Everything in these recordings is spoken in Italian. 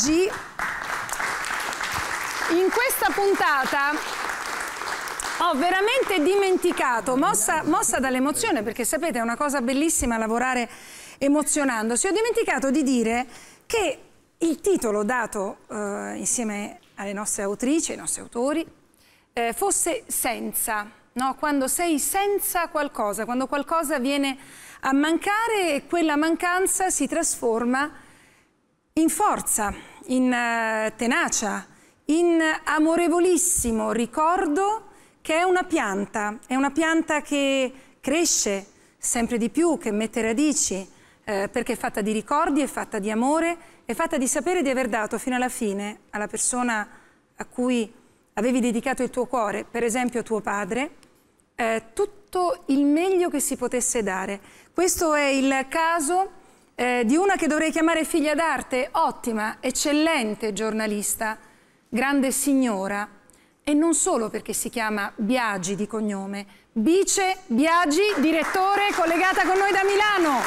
oggi in questa puntata ho veramente dimenticato, mossa, mossa dall'emozione, perché sapete è una cosa bellissima lavorare emozionandosi, ho dimenticato di dire che il titolo dato eh, insieme alle nostre autrici, ai nostri autori, eh, fosse senza, no? quando sei senza qualcosa, quando qualcosa viene a mancare e quella mancanza si trasforma in forza, in eh, tenacia, in amorevolissimo ricordo che è una pianta, è una pianta che cresce sempre di più, che mette radici, eh, perché è fatta di ricordi, è fatta di amore, è fatta di sapere di aver dato fino alla fine alla persona a cui avevi dedicato il tuo cuore, per esempio tuo padre, eh, tutto il meglio che si potesse dare. Questo è il caso eh, di una che dovrei chiamare figlia d'arte, ottima, eccellente giornalista, grande signora, e non solo perché si chiama Biagi di cognome, Bice Biagi, direttore, collegata con noi da Milano.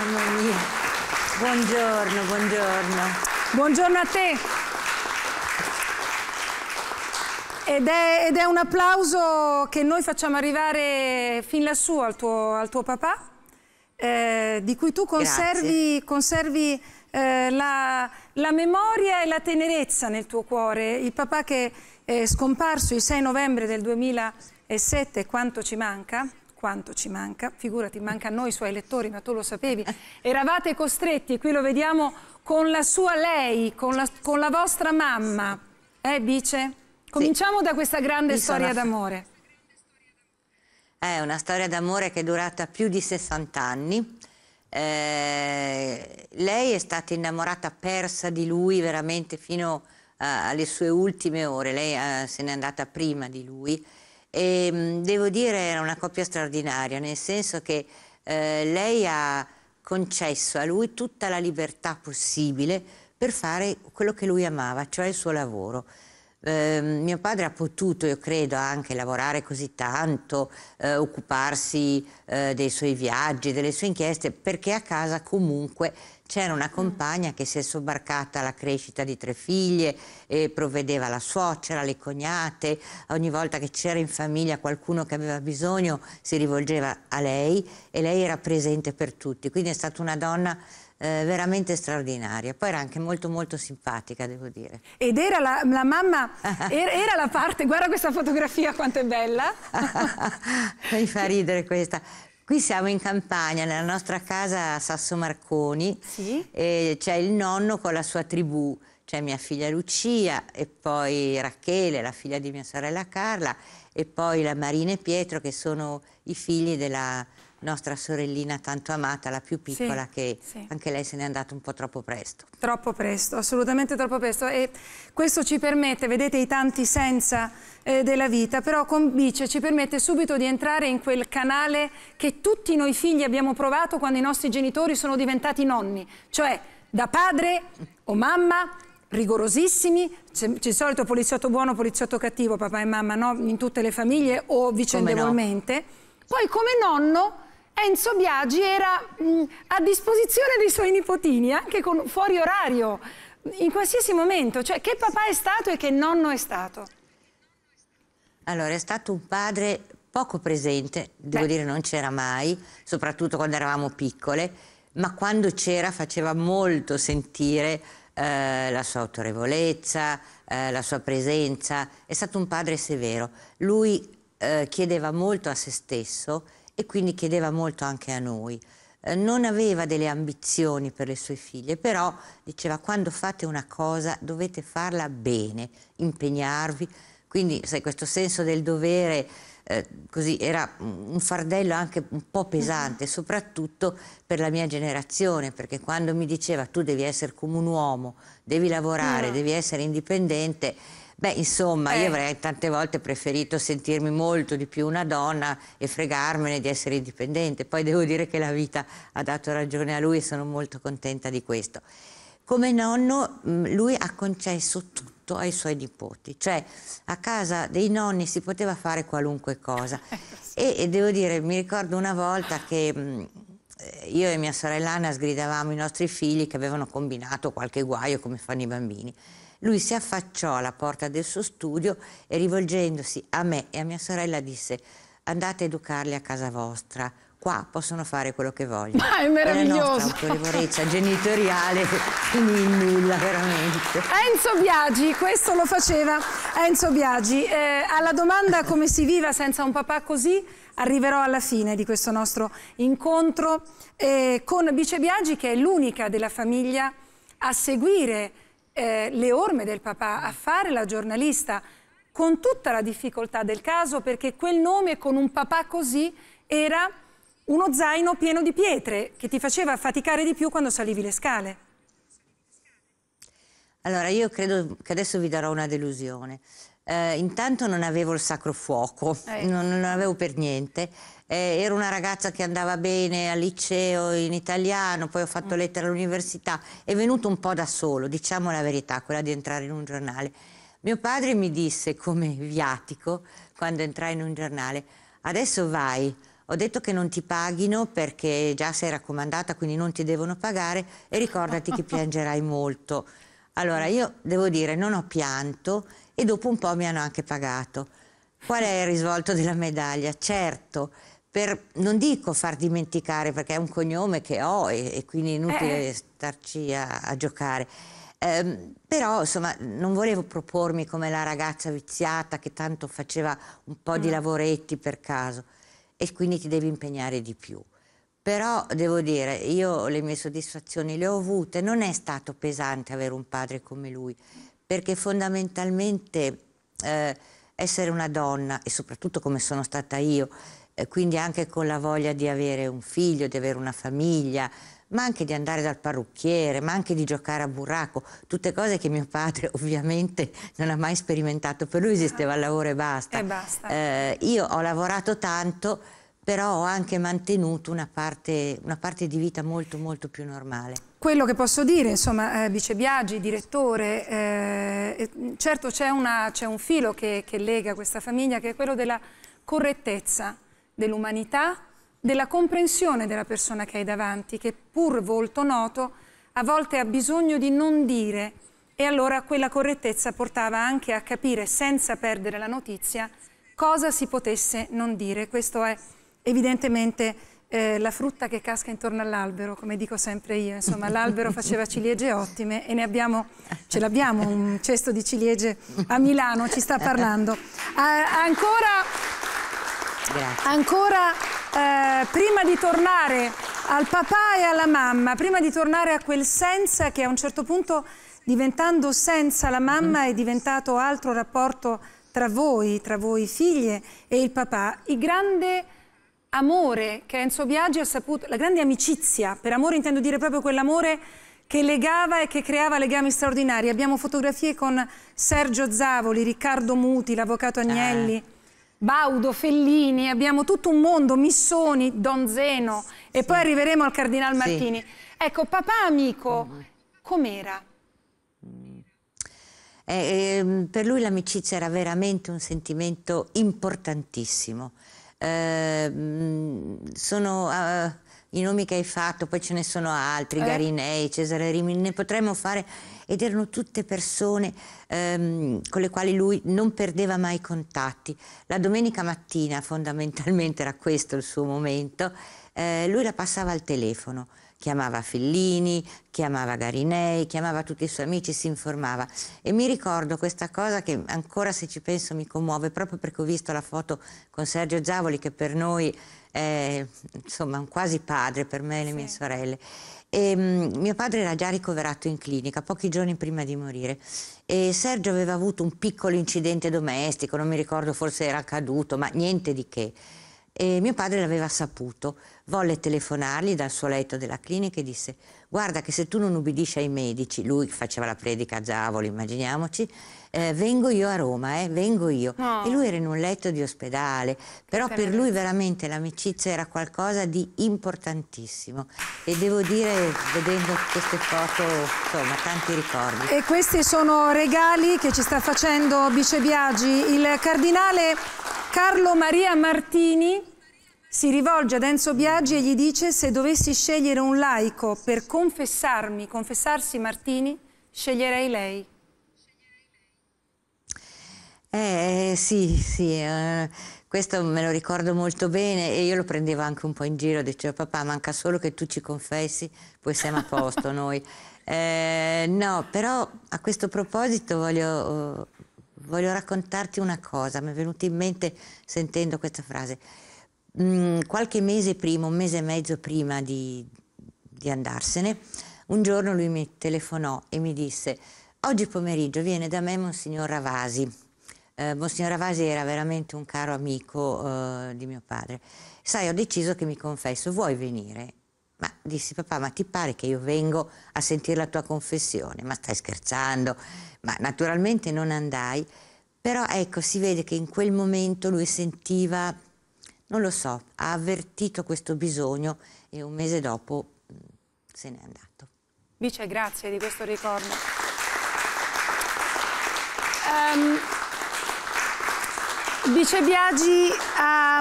Mamma mia, buongiorno, buongiorno. Buongiorno a te. Ed è, ed è, un applauso che noi facciamo arrivare fin lassù al tuo, al tuo papà, eh, di cui tu conservi, conservi eh, la, la, memoria e la tenerezza nel tuo cuore. Il papà che è scomparso il 6 novembre del 2007, quanto ci manca? Quanto ci manca? Figurati, manca a noi, i suoi lettori, ma tu lo sapevi. Eravate costretti, qui lo vediamo con la sua lei, con la, con la vostra mamma. Eh, Bice? Cominciamo sì. da questa grande Mi storia d'amore. È una storia d'amore che è durata più di 60 anni. Eh, lei è stata innamorata persa di lui veramente fino a, eh, alle sue ultime ore, lei eh, se n'è andata prima di lui e ehm, mh, devo dire era una coppia straordinaria, nel senso che eh, lei ha concesso a lui tutta la libertà possibile per fare quello che lui amava, cioè il suo lavoro. Eh, mio padre ha potuto, io credo, anche lavorare così tanto, eh, occuparsi eh, dei suoi viaggi, delle sue inchieste, perché a casa comunque c'era una compagna che si è sobbarcata alla crescita di tre figlie e provvedeva alla suocera, alle cognate, ogni volta che c'era in famiglia qualcuno che aveva bisogno si rivolgeva a lei e lei era presente per tutti, quindi è stata una donna eh, veramente straordinaria. Poi era anche molto molto simpatica, devo dire. Ed era la, la mamma, era, era, la parte, guarda questa fotografia quanto è bella. Mi fa ridere questa. Qui siamo in campagna, nella nostra casa a Sasso Marconi, sì. e c'è il nonno con la sua tribù, c'è mia figlia Lucia e poi Rachele, la figlia di mia sorella Carla, e poi la Marina e Pietro che sono i figli della nostra sorellina tanto amata, la più piccola, sì, che sì. anche lei se n'è andata un po' troppo presto. Troppo presto, assolutamente troppo presto. E questo ci permette, vedete i tanti senza eh, della vita, però con Bice ci permette subito di entrare in quel canale che tutti noi figli abbiamo provato quando i nostri genitori sono diventati nonni, cioè da padre o mamma rigorosissimi, c'è il solito poliziotto buono, poliziotto cattivo, papà e mamma, no? in tutte le famiglie o vicendevolmente. Come no. Poi come nonno Enzo Biagi era mh, mm, a disposizione dei suoi nipotini, anche con, fuori orario, in qualsiasi momento. Cioè, che papà è stato e che nonno è stato? Allora, è stato un padre poco presente, devo Beh. dire non c'era mai, soprattutto quando eravamo piccole, ma quando c'era faceva molto sentire eh, la sua autorevolezza, eh, la sua presenza. È stato un padre severo. Lui eh, chiedeva molto a se stesso e quindi chiedeva molto anche a noi. Eh, non aveva delle ambizioni per le sue figlie, però diceva quando fate una cosa dovete farla bene, impegnarvi, quindi sai, questo senso del dovere eh, così, era un fardello anche un po' pesante, mm-hmm. soprattutto per la mia generazione, perché quando mi diceva tu devi essere come un uomo, devi lavorare, no. Mm. devi essere indipendente, Beh, insomma, eh. io avrei tante volte preferito sentirmi molto di più una donna e fregarmene di essere indipendente. Poi devo dire che la vita ha dato ragione a lui e sono molto contenta di questo. Come nonno, mm, lui ha concesso tutto ai suoi nipoti, cioè a casa dei nonni si poteva fare qualunque cosa. Eh, e, e devo dire, mi ricordo una volta che mm, eh, io e mia sorella Anna sgridavamo i nostri figli che avevano combinato qualche guaio come fanno i bambini lui si affacciò alla porta del suo studio e rivolgendosi a me e a mia sorella disse andate a educarli a casa vostra, qua possono fare quello che vogliono. Ma è meraviglioso! la autorevolezza genitoriale finì in nulla, veramente. Enzo Biagi, questo lo faceva Enzo Biagi. Eh, alla domanda come si viva senza un papà così, arriverò alla fine di questo nostro incontro eh, con Bice Biagi, che è l'unica della famiglia a seguire eh, le orme del papà, a fare la giornalista con tutta la difficoltà del caso perché quel nome con un papà così era uno zaino pieno di pietre che ti faceva faticare di più quando salivi le scale. Allora, io credo che adesso vi darò una delusione eh, intanto non avevo il sacro fuoco, eh. non, non avevo per niente. Eh, ero una ragazza che andava bene al liceo in italiano, poi ho fatto mm. lettere all'università, è venuto un po' da solo, diciamo la verità, quella di entrare in un giornale. Mio padre mi disse come viatico, quando entrai in un giornale, adesso vai, ho detto che non ti paghino perché già sei raccomandata, quindi non ti devono pagare e ricordati che piangerai molto. Allora, io devo dire, non ho pianto e dopo un po' mi hanno anche pagato. Qual è il risvolto della medaglia? Certo, per, non dico far dimenticare, perché è un cognome che ho e, e quindi inutile eh, eh. starci a, a giocare. Eh, però insomma non volevo propormi come la ragazza viziata che tanto faceva un po' di mm. lavoretti per caso e quindi ti devi impegnare di più. Però devo dire, io le mie soddisfazioni le ho avute, non è stato pesante avere un padre come lui, perché fondamentalmente eh, essere una donna, e soprattutto come sono stata io, eh, quindi anche con la voglia di avere un figlio, di avere una famiglia, ma anche di andare dal parrucchiere, ma anche di giocare a burraco, tutte cose che mio padre ovviamente non ha mai sperimentato, per lui esisteva il lavoro e basta. E basta. Eh, io ho lavorato tanto però ho anche mantenuto una parte, una parte di vita molto molto più normale quello che posso dire, insomma, eh, Vice Biagi, direttore, eh, mm, certo c'è, un filo che, che, lega questa famiglia che è quello della correttezza, dell'umanità, della comprensione della persona che hai davanti, che pur volto noto a volte ha bisogno di non dire e allora quella correttezza portava anche a capire senza perdere la notizia cosa si potesse non dire. Questo è evidentemente eh, la frutta che casca intorno all'albero, come dico sempre io, insomma l'albero faceva ciliegie ottime e ne abbiamo, ce l'abbiamo un cesto di ciliegie a Milano, ci sta parlando. Eh, ancora, Grazie. ancora eh, prima di tornare al papà e alla mamma, prima di tornare a quel senza che a un certo punto diventando senza la mamma è diventato altro rapporto tra voi, tra voi figlie e il papà, il grande amore che Enzo Biaggi ha saputo, la grande amicizia, per amore intendo dire proprio quell'amore che legava e che creava legami straordinari. Abbiamo fotografie con Sergio Zavoli, Riccardo Muti, l'avvocato Agnelli, eh. Baudo, Fellini, abbiamo tutto un mondo, Missoni, Don Zeno sì. e poi arriveremo al Cardinal Martini. Sì. Ecco, papà amico, com'era? Eh, eh, per lui l'amicizia era veramente un sentimento importantissimo. Ehm, sono eh, i nomi che hai fatto, poi ce ne sono altri, eh. Garinei, Cesare Rimini, ne potremmo fare ed erano tutte persone ehm, con le quali lui non perdeva mai contatti. La domenica mattina fondamentalmente era questo il suo momento eh, lui la passava al telefono, chiamava Fellini, chiamava Garinei, chiamava tutti i suoi amici, si informava. E mi ricordo questa cosa che ancora se ci penso mi commuove, proprio perché ho visto la foto con Sergio Zavoli che per noi è insomma un quasi padre, per me e le sì. mie sorelle. E, ehm, mh, mio padre era già ricoverato in clinica pochi giorni prima di morire e Sergio aveva avuto un piccolo incidente domestico, non mi ricordo forse era caduto, ma niente di che. E mio padre l'aveva saputo, volle telefonargli dal suo letto della clinica e disse guarda che se tu non ubbidisci ai medici, lui faceva la predica a Zavoli, immaginiamoci, eh, vengo io a Roma, eh, vengo io. No. E lui era in un letto di ospedale, però per lui veramente l'amicizia era qualcosa di importantissimo e devo dire, vedendo queste foto, insomma, tanti ricordi. E questi sono regali che ci sta facendo Bice Biagi, il cardinale Carlo Maria Martini si rivolge ad Enzo Biaggi e gli dice se dovessi scegliere un laico per confessarmi, confessarsi Martini, sceglierei lei. Eh, sì, sì, eh, questo me lo ricordo molto bene e io lo prendevo anche un po' in giro, dicevo papà manca solo che tu ci confessi, poi siamo a posto noi. Eh, no, però a questo proposito voglio voglio raccontarti una cosa, mi è venuta in mente sentendo questa frase. Mm, qualche mese prima, un mese e mezzo prima di, di andarsene, un giorno lui mi telefonò e mi disse oggi pomeriggio viene da me Monsignor Ravasi. Eh, Monsignor Ravasi era veramente un caro amico eh, di mio padre. Sai, ho deciso che mi confesso, vuoi venire? Ma dissi papà, ma ti pare che io vengo a sentire la tua confessione? Ma stai scherzando? Ma naturalmente non andai, però ecco, si vede che in quel momento lui sentiva, non lo so, ha avvertito questo bisogno e un mese dopo mm, se n'è andato. Vice, grazie di questo ricordo. Um, ehm, Vice Biagi ha,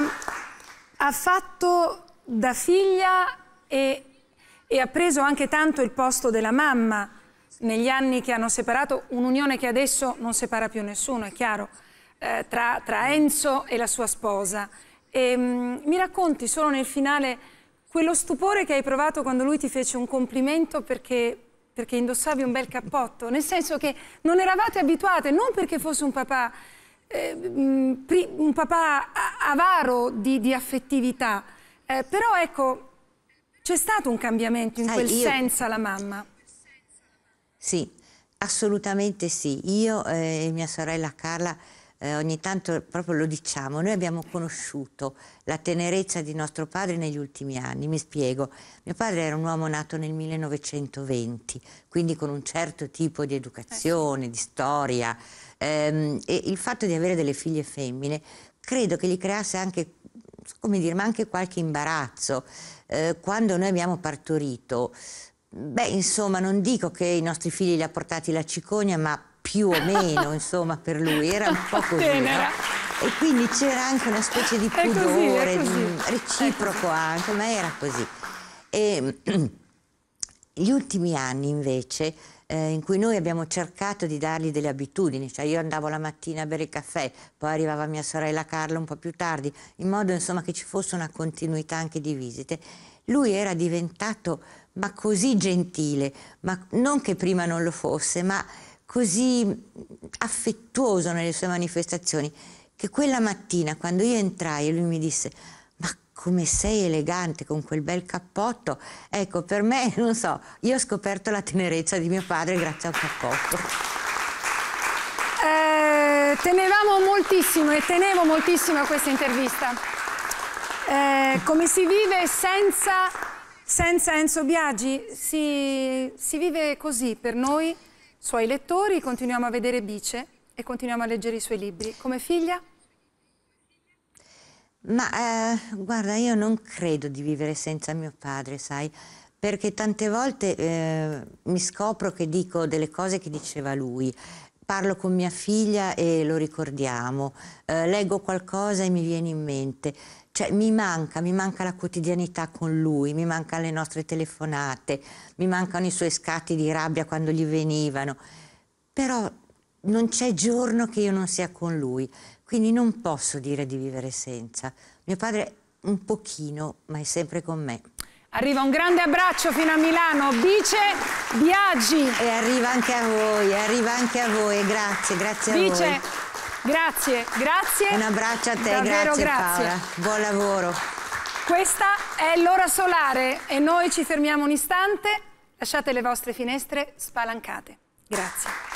ha fatto da figlia e, e ha preso anche tanto il posto della mamma negli anni che hanno separato, un'unione che adesso non separa più nessuno, è chiaro, eh, tra, tra, Enzo e la sua sposa. E, ehm, mh, mi racconti solo nel finale quello stupore che hai provato quando lui ti fece un complimento perché, perché indossavi un bel cappotto, nel senso che non eravate abituate, non perché fosse un papà, eh, mm, un papà avaro di, di affettività, eh, però ecco c'è stato un cambiamento in Sai, quel io... senso la mamma? Sì, assolutamente sì. Io eh, e mia sorella Carla eh, ogni tanto proprio lo diciamo, noi abbiamo conosciuto la tenerezza di nostro padre negli ultimi anni, mi spiego. Mio padre era un uomo nato nel 1920, quindi con un certo tipo di educazione, di storia, ehm, e il fatto di avere delle figlie femmine credo che gli creasse anche come dire, ma anche qualche imbarazzo. Eh, quando noi abbiamo partorito, beh, insomma, non dico che i nostri figli li ha portati la cicogna, ma più o meno, insomma, per lui era un po' così. No? E quindi c'era anche una specie di pudore, è così, è così. reciproco anche, ma era così. E, gli ultimi anni invece eh, in cui noi abbiamo cercato di dargli delle abitudini, cioè io andavo la mattina a bere il caffè, poi arrivava mia sorella Carla un po' più tardi, in modo insomma che ci fosse una continuità anche di visite. Lui era diventato ma così gentile, ma non che prima non lo fosse, ma così mm, affettuoso nelle sue manifestazioni che quella mattina quando io entrai e lui mi disse ma come sei elegante con quel bel cappotto. Ecco, per me, non so, io ho scoperto la tenerezza di mio padre grazie al cappotto. Eh, tenevamo moltissimo e tenevo moltissimo a questa intervista. Eh, come si vive senza, senza Enzo Biagi? Si, si vive così per noi, suoi lettori, continuiamo a vedere Bice e continuiamo a leggere i suoi libri. Come figlia? Ma eh, guarda, io non credo di vivere senza mio padre, sai, perché tante volte eh, mi scopro che dico delle cose che diceva lui. Parlo con mia figlia e lo ricordiamo, eh, leggo qualcosa e mi viene in mente. Cioè mi manca, mi manca la quotidianità con lui, mi mancano le nostre telefonate, mi mancano i suoi scatti di rabbia quando gli venivano. Però non c'è giorno che io non sia con lui. Quindi non posso dire di vivere senza. Mio padre un pochino, ma è sempre con me. Arriva un grande abbraccio fino a Milano, Vice Biaggi. E arriva anche a voi, arriva anche a voi, grazie, grazie Bice, a voi. Vice, grazie, grazie. Un abbraccio a te, Davvero grazie, grazie Paola, buon lavoro. Questa è l'ora solare e noi ci fermiamo un istante, lasciate le vostre finestre spalancate. Grazie.